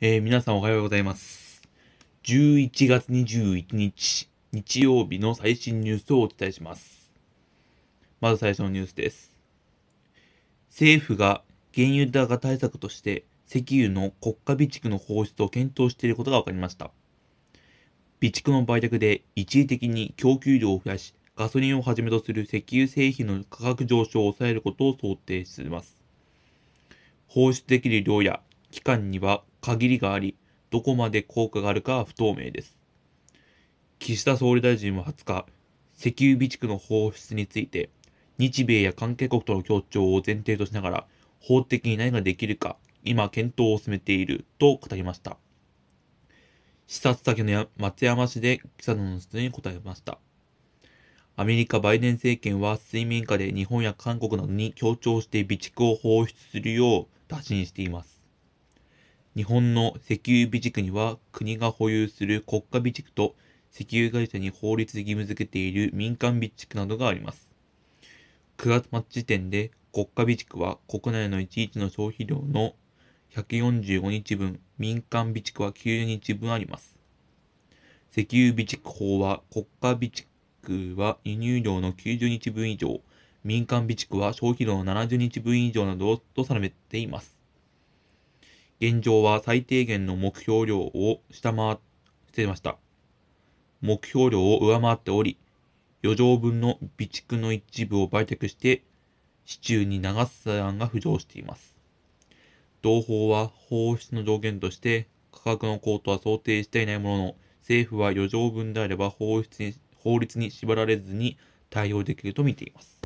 えー、皆さんおはようございます。11月21日、日曜日の最新ニュースをお伝えします。まず最初のニュースです。政府が原油高対策として石油の国家備蓄の放出を検討していることが分かりました。備蓄の売却で一時的に供給量を増やし、ガソリンをはじめとする石油製品の価格上昇を抑えることを想定しています。放出できる量や期間には限りがあり、どこまで効果があるかは不透明です。岸田総理大臣は20日、石油備蓄の放出について、日米や関係国との協調を前提としながら、法的に何ができるか、今検討を進めていると語りました。視察先の松山市で記者の質問に答えました。アメリカバイデン政権は水面下で日本や韓国などに協調して備蓄を放出するよう打診しています。日本の石油備蓄には国が保有する国家備蓄と石油会社に法律で義務付けている民間備蓄などがあります。9月末時点で国家備蓄は国内の1日の消費量の145日分、民間備蓄は90日分あります。石油備蓄法は国家備蓄は輸入量の90日分以上、民間備蓄は消費量の70日分以上などと定めています。現状は最低限の目標量を下回っていました。目標量を上回っており、余剰分の備蓄の一部を売却して、市中に流す案が浮上しています。同法は放出の上限として価格の高騰は想定していないものの、政府は余剰分であれば法律に法律に縛られずに対応できると見ています。